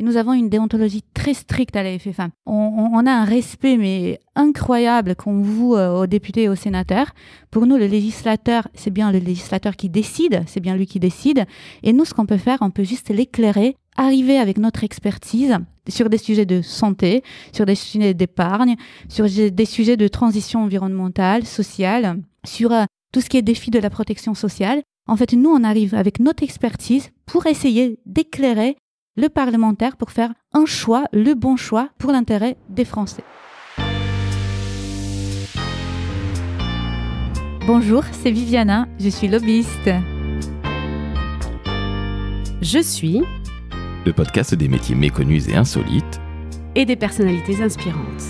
Et nous avons une déontologie très stricte à la FFM. On, on, a un respect mais incroyable qu'on vous, euh, aux députés et aux sénateurs. Pour nous, le législateur, c'est bien le législateur qui décide, c'est bien lui qui décide. Et nous, ce qu'on peut faire, on peut juste l'éclairer, arriver avec notre expertise sur des sujets de santé, sur des sujets d'épargne, sur des sujets de transition environnementale, sociale, sur euh, tout ce qui est défi de la protection sociale. En fait, nous, on arrive avec notre expertise pour essayer d'éclairer le parlementaire pour faire un choix, le bon choix pour l'intérêt des Français. Bonjour, c'est Viviana, je suis lobbyiste. Je suis le podcast des métiers méconnus et insolites et des personnalités inspirantes.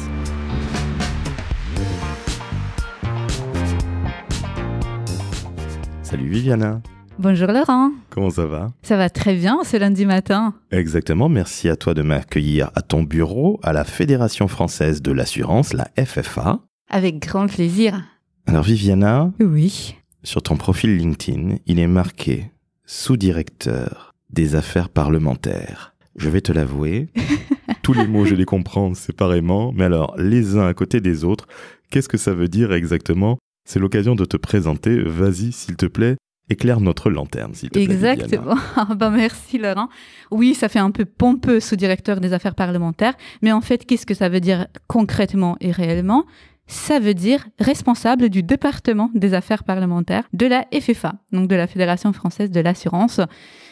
Salut Viviana Bonjour Laurent. Comment ça va Ça va très bien ce lundi matin. Exactement, merci à toi de m'accueillir à ton bureau, à la Fédération française de l'assurance, la FFA. Avec grand plaisir. Alors Viviana Oui. Sur ton profil LinkedIn, il est marqué sous-directeur des affaires parlementaires. Je vais te l'avouer, tous les mots je les comprends séparément, mais alors les uns à côté des autres, qu'est-ce que ça veut dire exactement c'est l'occasion de te présenter. Vas-y, s'il te plaît, Éclaire notre lanterne, s'il te plaît. Hein. Exactement. Ah bah, merci, Laurent. Oui, ça fait un peu pompeux, sous-directeur des affaires parlementaires. Mais en fait, qu'est-ce que ça veut dire concrètement et réellement ça veut dire responsable du département des affaires parlementaires de la FFA, donc de la Fédération française de l'assurance,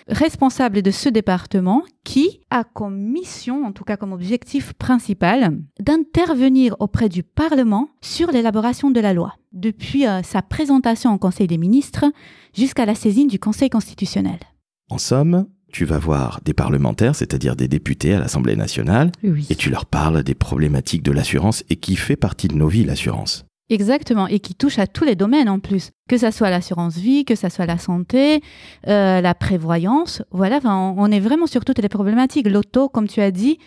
responsable de ce département qui a comme mission, en tout cas comme objectif principal, d'intervenir auprès du Parlement sur l'élaboration de la loi, depuis euh, sa présentation au Conseil des ministres jusqu'à la saisine du Conseil constitutionnel. En somme, tu vas voir des parlementaires, c'est-à-dire des députés à l'Assemblée nationale, et tu leur parles des problématiques de l'assurance et qui fait partie de nos vies, l'assurance. Exactement, et qui touche à tous les domaines en plus, que ça soit l'assurance vie, que ce soit la santé, euh, la prévoyance, voilà, on, est vraiment sur toutes les problématiques. L'auto, comme tu as dit,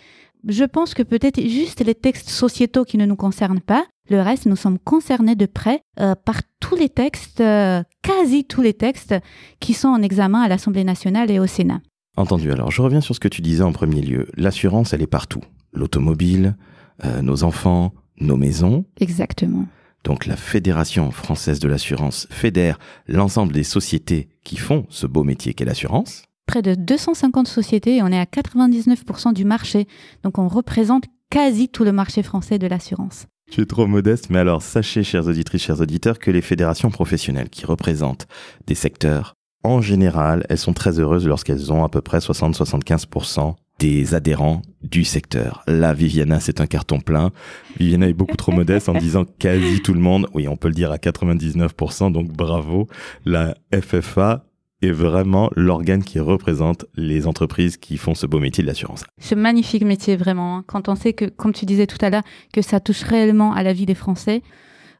je pense que peut-être juste les textes sociétaux qui ne nous concernent pas, le reste, nous sommes concernés de près euh, par tous les textes, euh, quasi tous les textes qui sont en examen à l'Assemblée nationale et au Sénat. Entendu. Alors, je reviens sur ce que tu disais en premier lieu. L'assurance, elle est partout. L'automobile, euh, nos enfants, nos maisons. Exactement. Donc, la Fédération française de l'assurance fédère l'ensemble des sociétés qui font ce beau métier qu'est l'assurance. Près de 250 sociétés et on est à 99% du marché. Donc, on représente quasi tout le marché français de l'assurance. Tu es trop modeste, mais alors sachez, chers auditrices, chers auditeurs, que les fédérations professionnelles qui représentent des secteurs en général, elles sont très heureuses lorsqu'elles ont à peu près 60-75% des adhérents du secteur. La Viviana, c'est un carton plein. Viviana est beaucoup trop modeste en disant quasi tout le monde. Oui, on peut le dire à 99%, donc bravo. La FFA est vraiment l'organe qui représente les entreprises qui font ce beau métier de l'assurance. Ce magnifique métier, vraiment. Hein. Quand on sait que, comme tu disais tout à l'heure, que ça touche réellement à la vie des Français,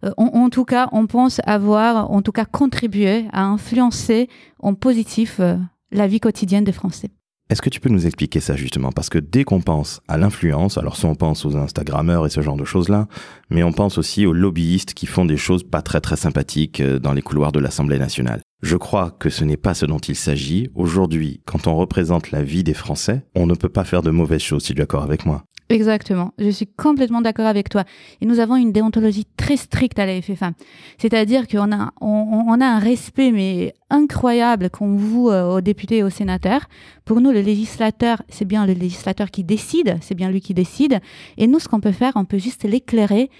euh, en, tout cas, on pense avoir, en tout cas, contribué à influencer en positif euh, la vie quotidienne des Français. Est-ce que tu peux nous expliquer ça justement Parce que dès qu'on pense à l'influence, alors si on pense aux Instagrammeurs et ce genre de choses-là, mais on pense aussi aux lobbyistes qui font des choses pas très très sympathiques euh, dans les couloirs de l'Assemblée nationale. Je crois que ce n'est pas ce dont il s'agit. Aujourd'hui, quand on représente la vie des Français, on ne peut pas faire de mauvaises choses, si tu es d'accord avec moi. Exactement, je suis complètement d'accord avec toi. Et nous avons une déontologie très stricte à la FFA. C'est-à-dire qu'on a, on, a un respect mais incroyable qu'on voue euh, aux députés et aux sénateurs. Pour nous, le législateur, c'est bien le législateur qui décide, c'est bien lui qui décide. Et nous, ce qu'on peut faire, on peut juste l'éclairer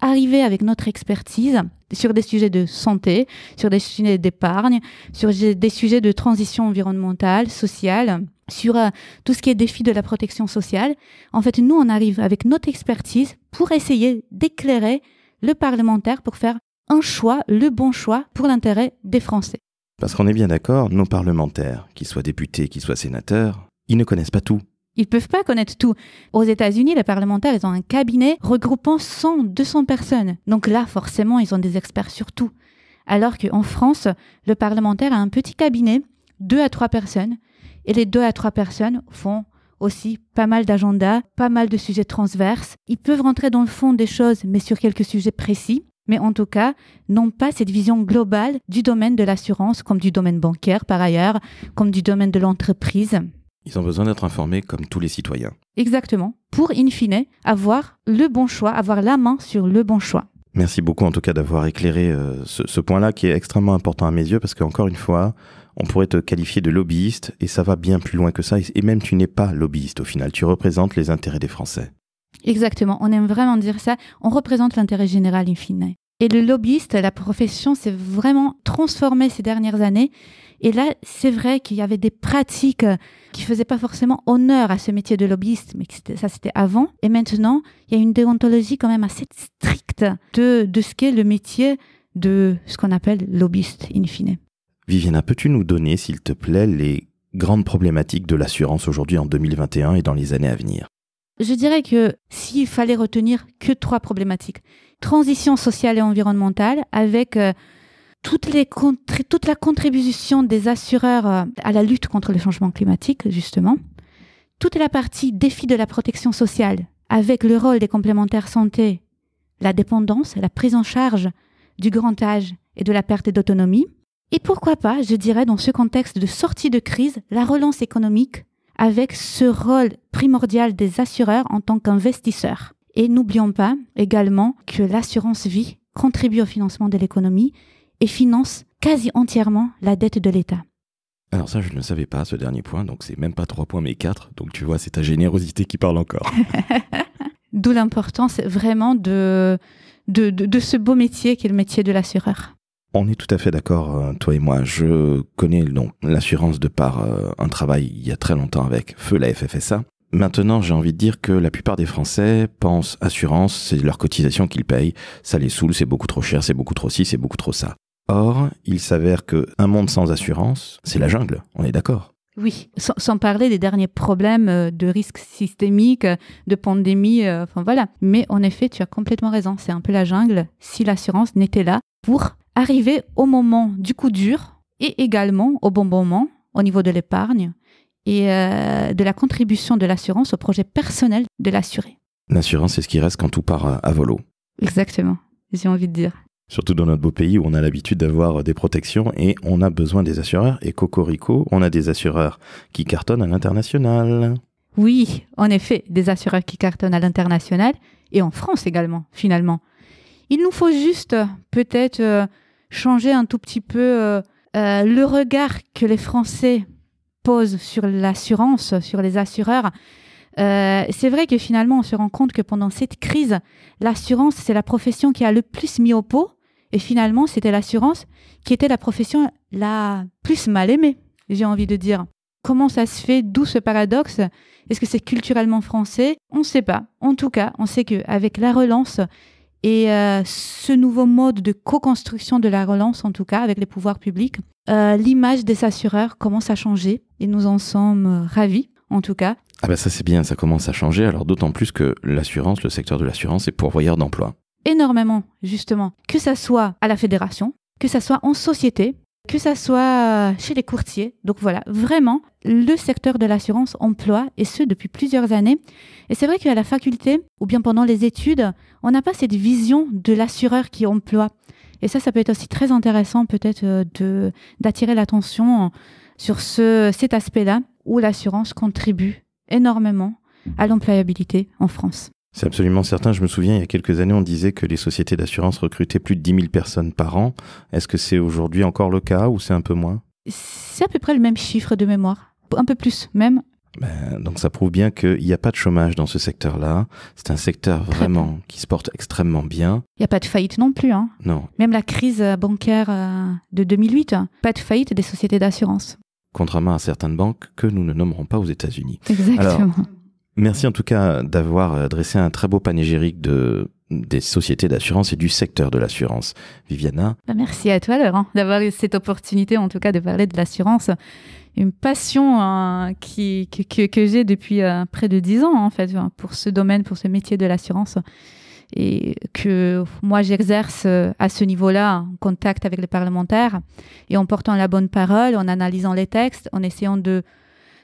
arriver avec notre expertise sur des sujets de santé, sur des sujets d'épargne, sur des sujets de transition environnementale, sociale, sur euh, tout ce qui est défi de la protection sociale. En fait, nous, on arrive avec notre expertise pour essayer d'éclairer le parlementaire pour faire un choix, le bon choix pour l'intérêt des Français. Parce qu'on est bien d'accord, nos parlementaires, qu'ils soient députés, qu'ils soient sénateurs, ils ne connaissent pas tout. Ils peuvent pas connaître tout. Aux États-Unis, les parlementaires, ils ont un cabinet regroupant 100, 200 personnes. Donc là, forcément, ils ont des experts sur tout. Alors qu'en France, le parlementaire a un petit cabinet, deux à trois personnes, et les deux à trois personnes font aussi pas mal d'agenda, pas mal de sujets transverses. Ils peuvent rentrer dans le fond des choses, mais sur quelques sujets précis. Mais en tout cas, n'ont pas cette vision globale du domaine de l'assurance, comme du domaine bancaire par ailleurs, comme du domaine de l'entreprise. Ils ont besoin d'être informés comme tous les citoyens. Exactement, pour in fine avoir le bon choix, avoir la main sur le bon choix. Merci beaucoup en tout cas d'avoir éclairé euh, ce, ce point-là qui est extrêmement important à mes yeux parce qu'encore une fois, on pourrait te qualifier de lobbyiste et ça va bien plus loin que ça et même tu n'es pas lobbyiste au final, tu représentes les intérêts des Français. Exactement, on aime vraiment dire ça, on représente l'intérêt général in fine. Et le lobbyiste, la profession s'est vraiment transformée ces dernières années. Et là, c'est vrai qu'il y avait des pratiques qui faisaient pas forcément honneur à ce métier de lobbyiste, mais ça c'était avant. Et maintenant, il y a une déontologie quand même assez stricte de, de ce qu'est le métier de ce qu'on appelle lobbyiste in fine. Viviana, peux-tu nous donner, s'il te plaît, les grandes problématiques de l'assurance aujourd'hui en 2021 et dans les années à venir Je dirais que s'il fallait retenir que trois problématiques, transition sociale et environnementale avec euh, toute la contribution des assureurs euh, à la lutte contre le changement climatique, justement. Toute la partie défi de la protection sociale avec le rôle des complémentaires santé, la dépendance, la prise en charge du grand âge et de la perte d'autonomie. Et pourquoi pas, je dirais, dans ce contexte de sortie de crise, la relance économique avec ce rôle primordial des assureurs en tant qu'investisseurs. Et n'oublions pas également que l'assurance vie contribue au financement de l'économie et finance quasi entièrement la dette de l'État. Alors ça, je ne savais pas, ce dernier point, donc c'est même pas trois points mais quatre. donc tu vois, c'est ta générosité qui parle encore. D'où l'importance vraiment de, de, ce beau métier qui est le métier de l'assureur. On est tout à fait d'accord, euh, toi et moi. Je connais donc l'assurance de par euh, un travail il y a très longtemps avec Feu, la FFSA. Maintenant, j'ai envie de dire que la plupart des Français pensent assurance, c'est leur cotisation qu'ils payent, ça les saoule, c'est beaucoup trop cher, c'est beaucoup trop ci, c'est beaucoup trop ça. Or, il s'avère que un monde sans assurance, c'est la jungle, on est d'accord. Oui, sans, parler des derniers problèmes euh, de risques systémiques, euh, de pandémie, euh, enfin voilà. Mais en effet, tu as complètement raison, c'est un peu la jungle si l'assurance n'était là pour arriver au moment du coup dur et également au bon moment au niveau de l'épargne et euh, de la contribution de l'assurance au projet personnel de l'assuré. L'assurance, c'est ce qui reste quand tout part euh, à, volo. Exactement, j'ai envie de dire. Surtout dans notre beau pays où on a l'habitude d'avoir euh, des protections et on a besoin des assureurs. Et Cocorico, on a des assureurs qui cartonnent à l'international. Oui, en effet, des assureurs qui cartonnent à l'international et en France également, finalement. Il nous faut juste peut-être changer un tout petit peu le regard que les Français sur l'assurance, sur les assureurs. Euh, c'est vrai que finalement, on se rend compte que pendant cette crise, l'assurance, c'est la profession qui a le plus mis au pot. Et finalement, c'était l'assurance qui était la profession la plus mal aimée, j'ai envie de dire. Comment ça se fait D'où ce paradoxe Est-ce que c'est culturellement français On ne sait pas. En tout cas, on sait qu'avec la relance, et euh, ce nouveau mode de co-construction de la relance, en tout cas avec les pouvoirs publics, euh, l'image des assureurs commence à changer et nous en sommes euh, ravis, en tout cas. Ah ben ça c'est bien, ça commence à changer, alors d'autant plus que l'assurance, le secteur de l'assurance est pourvoyeur d'emplois. Énormément, justement. Que ça soit à la fédération, que ça soit en société, que ça soit euh, chez les courtiers. Donc voilà, vraiment, le secteur de l'assurance emploie, et ce depuis plusieurs années. Et c'est vrai qu'à la faculté, ou bien pendant les études, on n'a pas cette vision de l'assureur qui emploie. Et ça, ça peut être aussi très intéressant peut-être euh, d'attirer l'attention sur cet aspect-là, où l'assurance contribue énormément à l'employabilité en France. C'est absolument certain. Je me souviens, il y a quelques années, on disait que les sociétés d'assurance recrutaient plus de 10 000 personnes par an. Est-ce que c'est aujourd'hui encore le cas ou c'est un peu moins C'est à peu près le même chiffre de mémoire. Un peu plus même. Ben, donc ça prouve bien qu'il n'y a pas de chômage dans ce secteur-là. C'est un secteur vraiment qui se porte extrêmement bien. Il n'y a pas de faillite non plus. Hein. Non. Même la crise euh, bancaire euh, de 2008, pas de faillite des sociétés d'assurance. Contrairement à certaines banques que nous ne nommerons pas aux États-Unis. Exactement. Merci en tout cas d'avoir euh, dressé un très beau panégyrique des sociétés d'assurance et du secteur de l'assurance. Viviana bah, Merci à toi Laurent d'avoir eu cette opportunité en tout cas de parler de l'assurance. Une passion hein, qui, que, j'ai depuis euh, près de dix ans en fait hein, pour ce domaine, pour ce métier de l'assurance et que moi j'exerce euh, à ce niveau-là en contact avec les parlementaires et en portant la bonne parole, en analysant les textes, en essayant de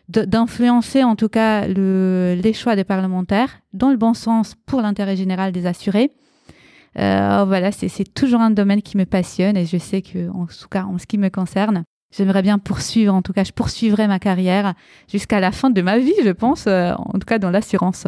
d'influencer en tout cas les choix des parlementaires dans le bon sens pour l'intérêt général des assurés. Euh, oh, voilà, c'est toujours un domaine qui me passionne et je sais que, en tout cas, en ce qui me concerne, j'aimerais bien poursuivre, en tout cas, je poursuivrai ma carrière jusqu'à la fin de ma vie, je pense, euh, en tout cas dans l'assurance.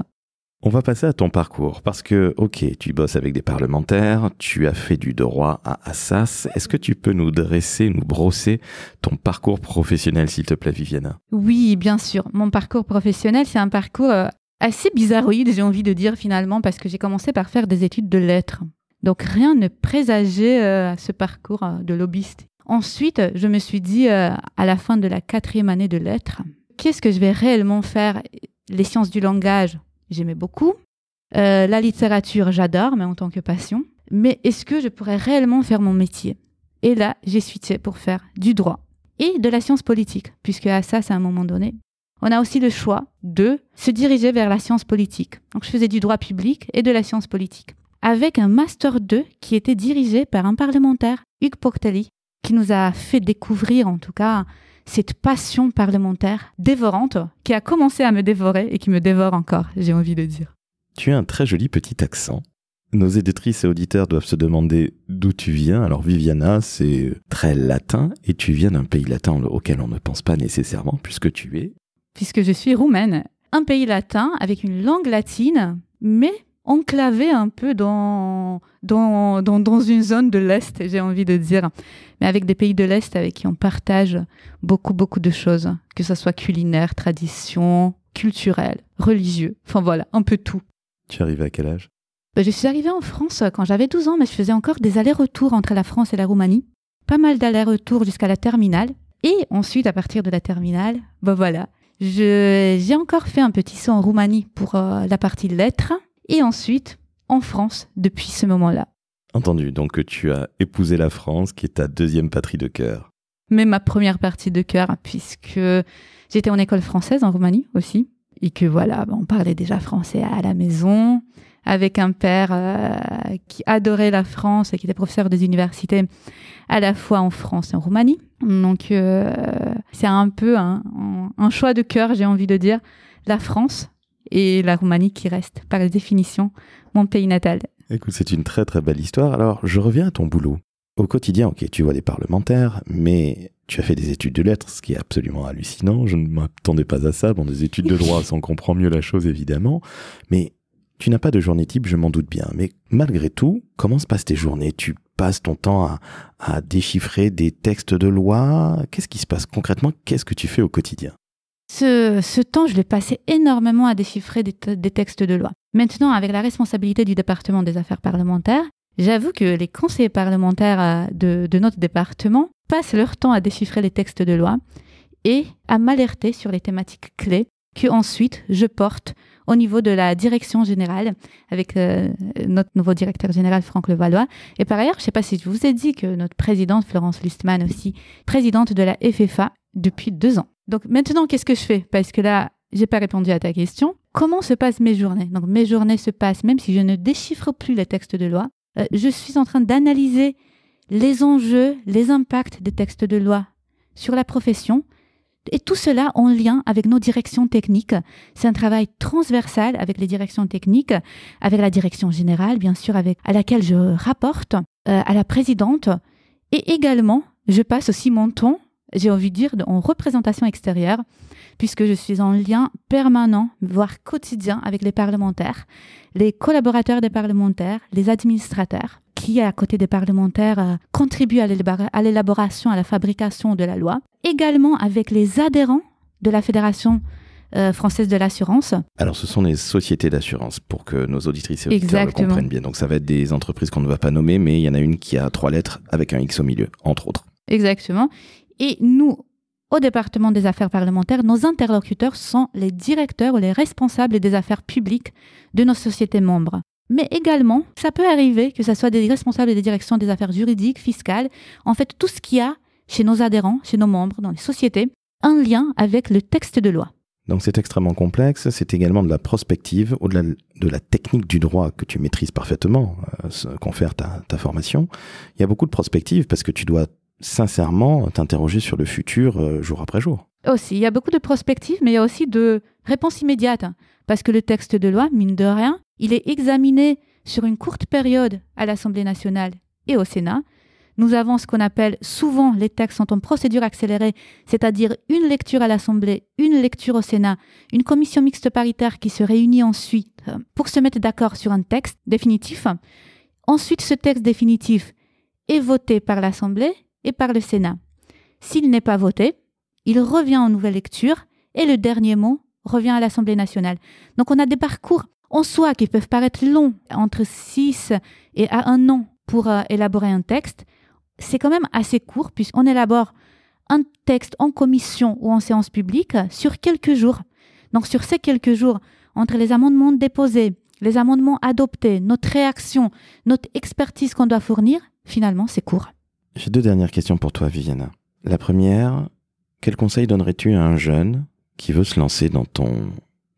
On va passer à ton parcours parce que, ok, tu bosses avec des parlementaires, tu as fait du droit à Assas. Est-ce que tu peux nous dresser, nous brosser ton parcours professionnel, s'il te plaît, Viviana Oui, bien sûr. Mon parcours professionnel, c'est un parcours euh, assez bizarroïde, j'ai envie de dire finalement, parce que j'ai commencé par faire des études de lettres. Donc rien ne présageait euh, ce parcours euh, de lobbyiste. Ensuite, je me suis dit, à la fin de la quatrième année de lettres, qu'est-ce que je vais réellement faire Les sciences du langage, j'aimais beaucoup. Euh, la littérature, j'adore, mais en tant que passion. Mais est-ce que je pourrais réellement faire mon métier Et là, j'ai suivi pour faire du droit et de la science politique, puisque à ça, c'est un moment donné. On a aussi le choix de se diriger vers la science politique. Donc, je faisais du droit public et de la science politique, avec un Master 2 qui était dirigé par un parlementaire, Hugues Portelli, qui nous a fait découvrir, en tout cas, cette passion parlementaire dévorante qui a commencé à me dévorer et qui me dévore encore, j'ai envie de dire. Tu as un très joli petit accent. Nos éditrices et auditeurs doivent se demander d'où tu viens. Alors Viviana, c'est très latin et tu viens d'un pays latin auquel on ne pense pas nécessairement puisque tu es... Puisque je suis roumaine. Un pays latin avec une langue latine, mais enclavé un peu dans, dans, une zone de l'Est, j'ai envie de dire, mais avec des pays de l'Est avec qui on partage beaucoup, beaucoup de choses, que ce soit culinaire, tradition, culturel, religieux, enfin voilà, un peu tout. Tu es arrivée à quel âge ben, Je suis arrivée en France quand j'avais 12 ans, mais je faisais encore des allers-retours entre la France et la Roumanie. Pas mal d'allers-retours jusqu'à la terminale. Et ensuite, à partir de la terminale, ben voilà, j'ai encore fait un petit saut en Roumanie pour euh, la partie lettres et ensuite en France depuis ce moment-là. Entendu, donc tu as épousé la France qui est ta deuxième patrie de cœur. Mais ma première partie de cœur, puisque j'étais en école française en Roumanie aussi, et que voilà, bah, on parlait déjà français à la maison, avec un père euh, qui adorait la France et qui était professeur des universités à la fois en France et en Roumanie. Donc euh, c'est un peu un, un choix de cœur, j'ai envie de dire, la France et la Roumanie qui reste, par définition, mon pays natal. Écoute, c'est une très très belle histoire. Alors, je reviens à ton boulot. Au quotidien, ok, tu vois des parlementaires, mais tu as fait des études de lettres, ce qui est absolument hallucinant. Je ne m'attendais pas à ça. Bon, des études de droit, ça on comprend mieux la chose évidemment. Mais tu n'as pas de journée type, je m'en doute bien. Mais malgré tout, comment se passent tes journées Tu passes ton temps à déchiffrer des textes de loi Qu'est-ce qui se passe concrètement Qu'est-ce que tu fais au quotidien ce, temps, je l'ai passé énormément à déchiffrer des, textes de loi. Maintenant, avec la responsabilité du département des affaires parlementaires, J'avoue que les conseillers parlementaires euh, de, notre département passent leur temps à déchiffrer les textes de loi et à m'alerter sur les thématiques clés que ensuite je porte au niveau de la direction générale avec euh, notre nouveau directeur général Franck Levallois. Et par ailleurs, je ne sais pas si je vous ai dit que notre présidente Florence Listman aussi, présidente de la FFA depuis deux ans. Donc maintenant, qu'est-ce que je fais Parce que là, j'ai pas répondu à ta question. Comment se passent mes journées Donc mes journées se passent, même si je ne déchiffre plus les textes de loi, euh, je suis en train d'analyser les enjeux, les impacts des textes de loi sur la profession, et tout cela en lien avec nos directions techniques. C'est un travail transversal avec les directions techniques, avec la direction générale, bien sûr, avec, à laquelle je rapporte, euh, à la présidente. Et également, je passe aussi mon temps j'ai envie de dire, en représentation extérieure, puisque je suis en lien permanent, voire quotidien, avec les parlementaires, les collaborateurs des parlementaires, les administrateurs, qui, à côté des parlementaires, euh, contribuent à l'élaboration, à la fabrication de la loi, également avec les adhérents de la Fédération euh, française de l'assurance. Alors, ce sont des sociétés d'assurance, pour que nos auditrices et auditeurs le comprennent bien. Donc, ça va être des entreprises qu'on ne va pas nommer, mais il y en a une qui a trois lettres avec un X au milieu, entre autres. Exactement. Et nous, au département des affaires parlementaires, nos interlocuteurs sont les directeurs ou les responsables des affaires publiques de nos sociétés membres. Mais également, ça peut arriver que ce soit des responsables des directions des affaires juridiques, fiscales, en fait tout ce qu'il y a chez nos adhérents, chez nos membres, dans les sociétés, un lien avec le texte de loi. Donc c'est extrêmement complexe, c'est également de la prospective, au-delà de la technique du droit que tu maîtrises parfaitement, euh, ce confère ta, ta formation. Il y a beaucoup de prospective parce que tu dois sincèrement t'interroger sur le futur euh, jour après jour. Aussi, il y a beaucoup de prospectives, mais il y a aussi de réponses immédiates. parce que le texte de loi, mine de rien, il est examiné sur une courte période à l'Assemblée nationale et au Sénat. Nous avons ce qu'on appelle souvent les textes en procédure accélérée, c'est-à-dire une lecture à l'Assemblée, une lecture au Sénat, une commission mixte paritaire qui se réunit ensuite euh, pour se mettre d'accord sur un texte définitif. Ensuite, ce texte définitif est voté par l'Assemblée et par le Sénat. S'il n'est pas voté, il revient en nouvelle lecture et le dernier mot revient à l'Assemblée nationale. Donc on a des parcours en soi qui peuvent paraître longs, entre 6 et à un an pour euh, élaborer un texte. C'est quand même assez court puisqu'on élabore un texte en commission ou en séance publique sur quelques jours. Donc sur ces quelques jours, entre les amendements déposés, les amendements adoptés, notre réaction, notre expertise qu'on doit fournir, finalement c'est court. J'ai deux dernières questions pour toi, Viviana. La première, quel conseil donnerais-tu à un jeune qui veut se lancer dans ton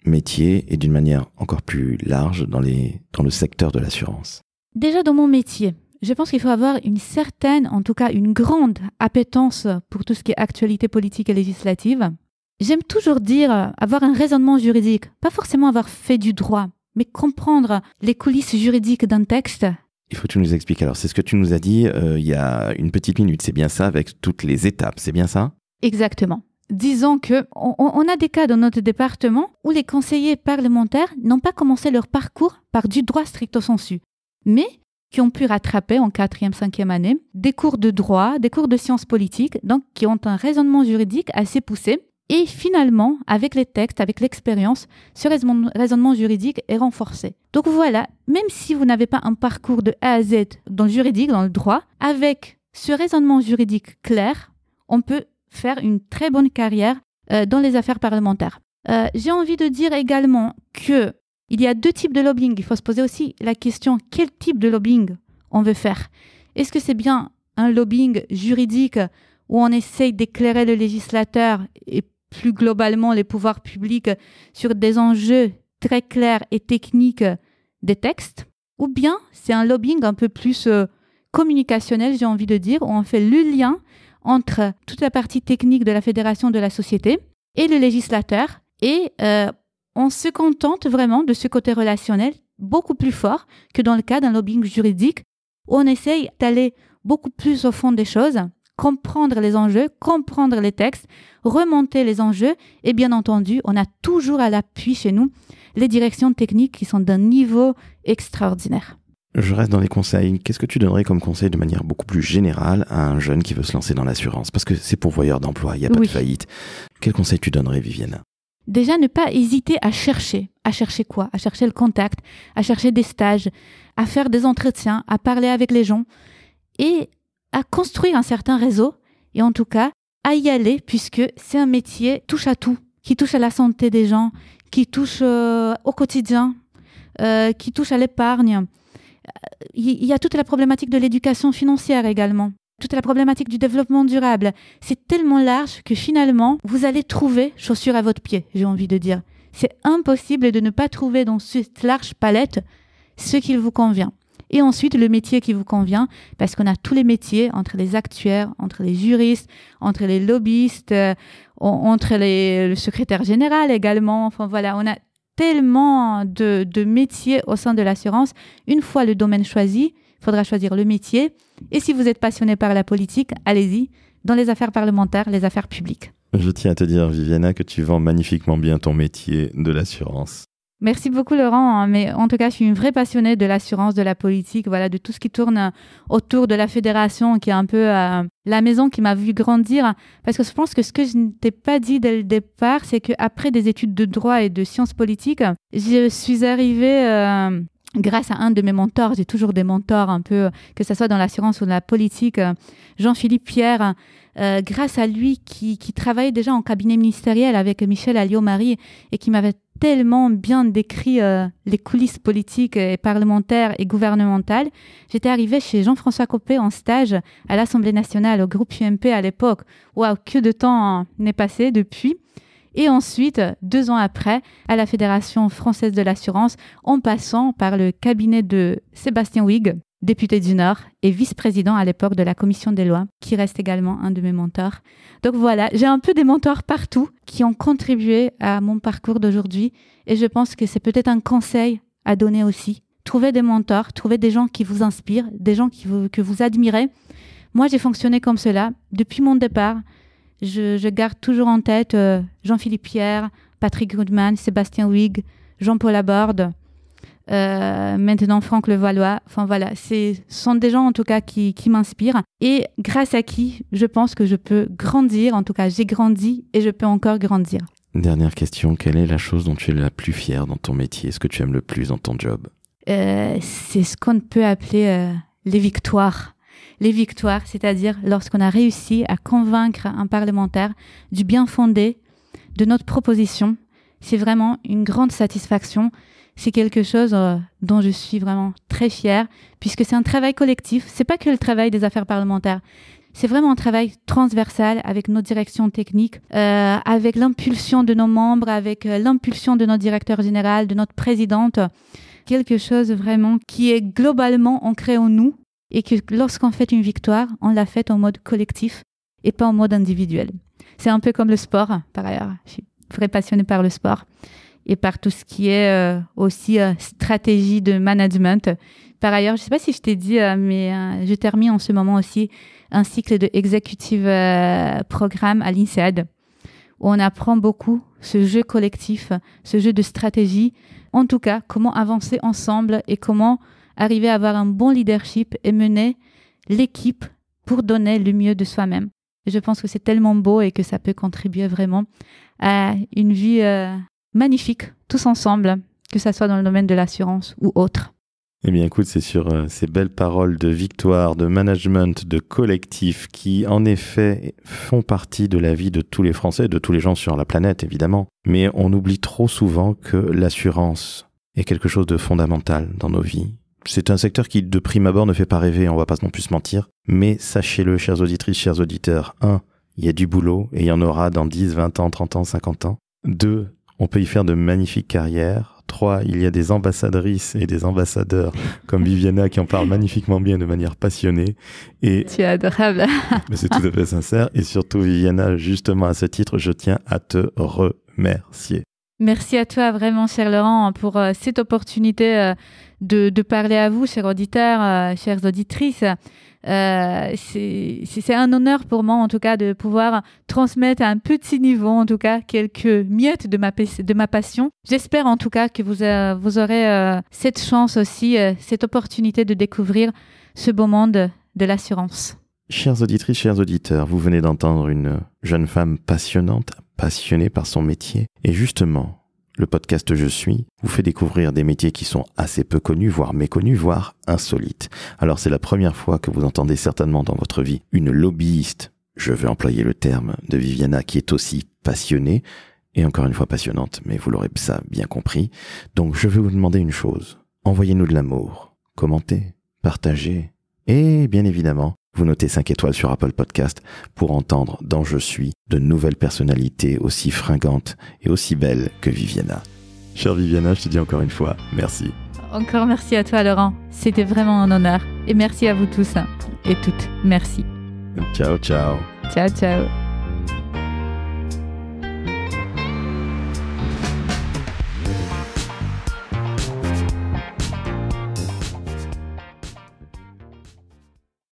métier et d'une manière encore plus large dans, dans le secteur de l'assurance Déjà dans mon métier, je pense qu'il faut avoir une certaine, en tout cas une grande appétence pour tout ce qui est actualité politique et législative. J'aime toujours dire euh, avoir un raisonnement juridique, pas forcément avoir fait du droit, mais comprendre les coulisses juridiques d'un texte il faut que tu nous expliques. Alors, c'est ce que tu nous as dit euh, il y a une petite minute. C'est bien ça avec toutes les étapes. C'est bien ça Exactement. Disons que on, a des cas dans notre département où les conseillers parlementaires n'ont pas commencé leur parcours par du droit stricto sensu, mais qui ont pu rattraper en quatrième, cinquième année des cours de droit, des cours de sciences politiques, donc qui ont un raisonnement juridique assez poussé et finalement, avec les textes, avec l'expérience, ce raisonnement juridique est renforcé. Donc voilà, même si vous n'avez pas un parcours de A à Z dans le juridique, dans le droit, avec ce raisonnement juridique clair, on peut faire une très bonne carrière euh, dans les affaires parlementaires. Euh, j'ai envie de dire également que il y a deux types de lobbying. Il faut se poser aussi la question quel type de lobbying on veut faire. Est-ce que c'est bien un lobbying juridique où on essaye d'éclairer le législateur et plus globalement les pouvoirs publics sur des enjeux très clairs et techniques des textes, ou bien c'est un lobbying un peu plus euh, communicationnel, j'ai envie de dire, où on fait le lien entre toute la partie technique de la fédération de la société et le législateur, et euh, on se contente vraiment de ce côté relationnel beaucoup plus fort que dans le cas d'un lobbying juridique, où on essaye d'aller beaucoup plus au fond des choses comprendre les enjeux, comprendre les textes, remonter les enjeux. Et bien entendu, on a toujours à l'appui chez nous les directions techniques qui sont d'un niveau extraordinaire. Je reste dans les conseils. Qu'est-ce que tu donnerais comme conseil de manière beaucoup plus générale à un jeune qui veut se lancer dans l'assurance Parce que c'est pourvoyeur d'emploi, il n'y a pas de faillite. Quel conseil tu donnerais, Viviane Déjà, ne pas hésiter à chercher. À chercher quoi À chercher le contact, à chercher des stages, à faire des entretiens, à parler avec les gens. Et à construire un certain réseau et en tout cas à y aller puisque c'est un métier touche à tout, qui touche à la santé des gens, qui touche euh, au quotidien, euh, qui touche à l'épargne. Euh, il y a toute la problématique de l'éducation financière également, toute la problématique du développement durable. C'est tellement large que finalement, vous allez trouver chaussure à votre pied, j'ai envie de dire. C'est impossible de ne pas trouver dans cette large palette ce qui vous convient. Et ensuite, le métier qui vous convient, parce qu'on a tous les métiers, entre les actuaires, entre les juristes, entre les lobbyistes, euh, entre les, le secrétaire général également. Enfin voilà, on a tellement de, de métiers au sein de l'assurance. Une fois le domaine choisi, il faudra choisir le métier. Et si vous êtes passionné par la politique, allez-y dans les affaires parlementaires, les affaires publiques. Je tiens à te dire, Viviana, que tu vends magnifiquement bien ton métier de l'assurance. Merci beaucoup Laurent, hein, mais en tout cas je suis une vraie passionnée de l'assurance, de la politique, voilà, de tout ce qui tourne autour de la fédération, qui est un peu euh, la maison qui m'a vu grandir, parce que je pense que ce que je ne t'ai pas dit dès le départ, c'est qu'après des études de droit et de sciences politiques, je suis arrivée euh, grâce à un de mes mentors, j'ai toujours des mentors un peu, que ce soit dans l'assurance ou dans la politique, Jean-Philippe Pierre, euh, grâce à lui qui, qui travaillait déjà en cabinet ministériel avec Michel Alliot-Marie et qui m'avait tellement bien décrit euh, les coulisses politiques euh, et parlementaires et gouvernementales. J'étais arrivée chez Jean-François Copé en stage à l'Assemblée nationale, au groupe UMP à l'époque. Waouh, que de temps n'est passé depuis. Et ensuite, deux ans après, à la Fédération française de l'assurance, en passant par le cabinet de Sébastien Wigg, député du Nord et vice-président à l'époque de la commission des lois, qui reste également un de mes mentors. Donc voilà, j'ai un peu des mentors partout qui ont contribué à mon parcours d'aujourd'hui et je pense que c'est peut-être un conseil à donner aussi. Trouvez des mentors, trouvez des gens qui vous inspirent, des gens qui que vous admirez. Moi, j'ai fonctionné comme cela depuis mon départ. Je, garde toujours en tête euh, Jean-Philippe Pierre, Patrick Goodman, Sébastien Wig, Jean-Paul Laborde, euh, maintenant Franck Levallois. Enfin voilà, ce sont des gens en tout cas qui, m'inspirent et grâce à qui je pense que je peux grandir. En tout cas, j'ai grandi et je peux encore grandir. Dernière question, quelle est la chose dont tu es la plus fière dans ton métier Ce que tu aimes le plus dans ton job euh, C'est ce qu'on peut appeler euh, les victoires. Les victoires, c'est-à-dire lorsqu'on a réussi à convaincre un parlementaire du bien fondé de notre proposition, c'est vraiment une grande satisfaction c'est quelque chose euh, dont je suis vraiment très fière, puisque c'est un travail collectif. C'est pas que le travail des affaires parlementaires. C'est vraiment un travail transversal avec nos directions techniques, euh, avec l'impulsion de nos membres, avec euh, l'impulsion de notre directeur général, de notre présidente. Quelque chose vraiment qui est globalement ancré en nous et que lorsqu'on fait une victoire, on la fait en mode collectif et pas en mode individuel. C'est un peu comme le sport, par ailleurs. Je suis très passionnée par le sport et par tout ce qui est euh, aussi euh, stratégie de management. Par ailleurs, je ne sais pas si je t'ai dit, euh, mais je termine en ce moment aussi un cycle de executive programme à l'INSEAD où on apprend beaucoup ce jeu collectif, ce jeu de stratégie. En tout cas, comment avancer ensemble et comment arriver à avoir un bon leadership et mener l'équipe pour donner le mieux de soi-même. Je pense que c'est tellement beau et que ça peut contribuer vraiment à une vie magnifique, tous ensemble, que ce soit dans le domaine de l'assurance ou autre. Eh bien écoute, c'est sur euh, ces belles paroles de victoire, de management, de collectif qui en effet font partie de la vie de tous les Français, de tous les gens sur la planète évidemment. Mais on oublie trop souvent que l'assurance est quelque chose de fondamental dans nos vies. C'est un secteur qui de prime abord ne fait pas rêver, on va pas non plus se mentir. Mais sachez-le, chères auditrices, chers auditeurs, 1. Il y a du boulot et il y en aura dans 10, 20 ans, 30 ans, 50 ans. 2. On peut y faire de magnifiques carrières. Trois, il y a des ambassadrices et des ambassadeurs comme Viviana qui en parlent magnifiquement bien de manière passionnée. Et tu es adorable. mais c'est tout à fait sincère. Et surtout, Viviana, justement à ce titre, je tiens à te remercier. Merci à toi vraiment, cher Laurent, pour euh, cette opportunité euh, de, parler à vous, chers auditeurs, euh, chères auditrices. Euh, c'est un honneur pour moi, en tout cas, de pouvoir transmettre à un petit niveau, en tout cas, quelques miettes de ma, passion. J'espère, en tout cas, que vous, euh, aurez euh, cette chance aussi, cette opportunité de découvrir ce beau monde de l'assurance. Chères auditrices, chers auditeurs, vous venez d'entendre une jeune femme passionnante, passionnée par son métier. Et justement, le podcast Je suis vous fait découvrir des métiers qui sont assez peu connus, voire méconnus, voire insolites. Alors c'est la première fois que vous entendez certainement dans votre vie une lobbyiste, je veux employer le terme de Viviana, qui est aussi passionnée, et encore une fois passionnante, mais vous l'aurez ça bien compris. Donc je vais vous demander une chose, envoyez-nous de l'amour, commentez, partagez, et bien évidemment, vous notez 5 étoiles sur Apple Podcast pour entendre dans Je suis de nouvelles personnalités aussi fringantes et aussi belles que Viviana. Cher Viviana, je te dis encore une fois merci. Encore merci à toi Laurent, c'était vraiment un honneur. Et merci à vous tous hein. et toutes, merci. Ciao, ciao. Ciao, ciao.